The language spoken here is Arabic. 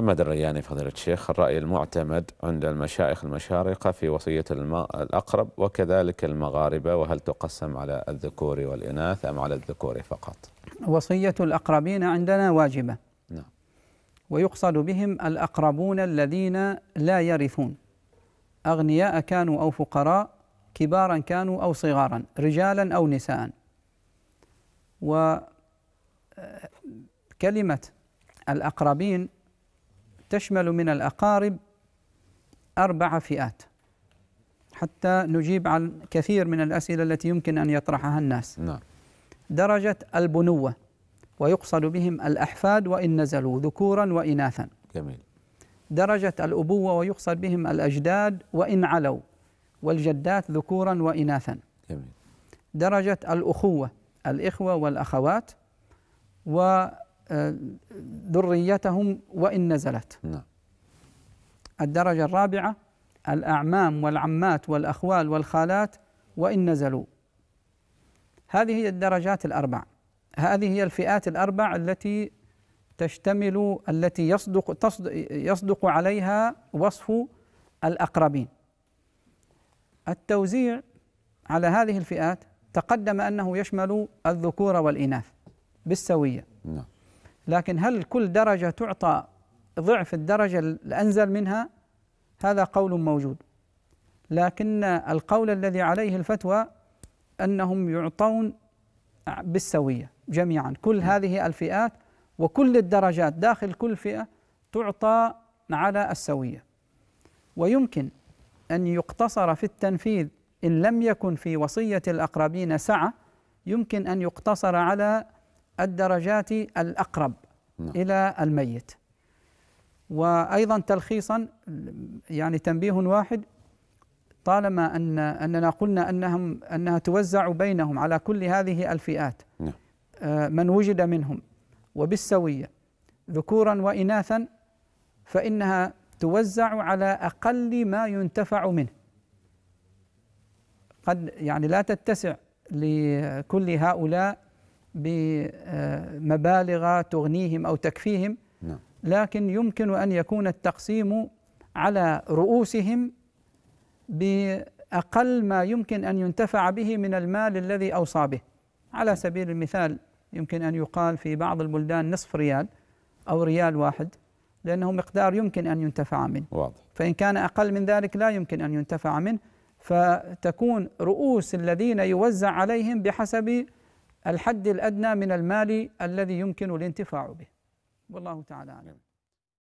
محمد الرياني فضيلة الشيخ الرأي المعتمد عند المشايخ المشارقة في وصية الأقرب وكذلك المغاربة وهل تقسم على الذكور والإناث أم على الذكور فقط وصية الأقربين عندنا واجبة نعم ويقصد بهم الأقربون الذين لا يرثون أغنياء كانوا أو فقراء كبارا كانوا أو صغارا رجالا أو نساء وكلمة آه، الأقربين تشمل من الأقارب أربع فئات حتى نجيب عن كثير من الأسئلة التي يمكن أن يطرحها الناس نعم. درجة البنوة ويقصد بهم الأحفاد وإن نزلوا ذكورا وإناثا جميل درجة الأبوة ويقصد بهم الأجداد وإن علوا والجدات ذكورا وإناثا جميل درجة الأخوة الإخوة والأخوات و آه، ذريتهم وإن نزلت نعم الدرجة الرابعة الأعمام والعمات والأخوال والخالات وإن نزلوا هذه هي الدرجات الأربع هذه هي الفئات الأربع التي تشتمل التي يصدق يصدق عليها وصف الأقربين التوزيع على هذه الفئات تقدم أنه يشمل الذكور والإناث بالسوية نعم لكن هل كل درجة تعطى ضعف الدرجة الأنزل منها هذا قول موجود لكن القول الذي عليه الفتوى أنهم يعطون بالسوية جميعا كل نعم. هذه الفئات وكل الدرجات داخل كل فئة تعطى على السوية ويمكن أن يقتصر في التنفيذ إن لم يكن في وصية الأقربين سعة يمكن أن يقتصر على الدرجات الأقرب نعم. إلى الميت وأيضا تلخيصا يعني تنبيه واحد طالما أن أننا قلنا أنهم أنها توزع بينهم على كل هذه الفئات نعم. آه، من وجد منهم وبالسوية ذكورا وإناثا فإنها توزع على أقل ما ينتفع منه قد يعني لا تتسع لكل هؤلاء بمبالغ تغنيهم أو تكفيهم نعم. لكن يمكن أن يكون التقسيم على رؤوسهم بأقل ما يمكن أن ينتفع به من المال الذي أوصى به على سبيل المثال يمكن أن يقال في بعض البلدان نصف ريال أو ريال واحد لأنه مقدار يمكن أن ينتفع منه واضح. فإن كان أقل من ذلك لا يمكن أن ينتفع منه فتكون رؤوس الذين يوزع عليهم بحسب الحد الادنى من المال الذي يمكن الانتفاع به والله تعالى اعلم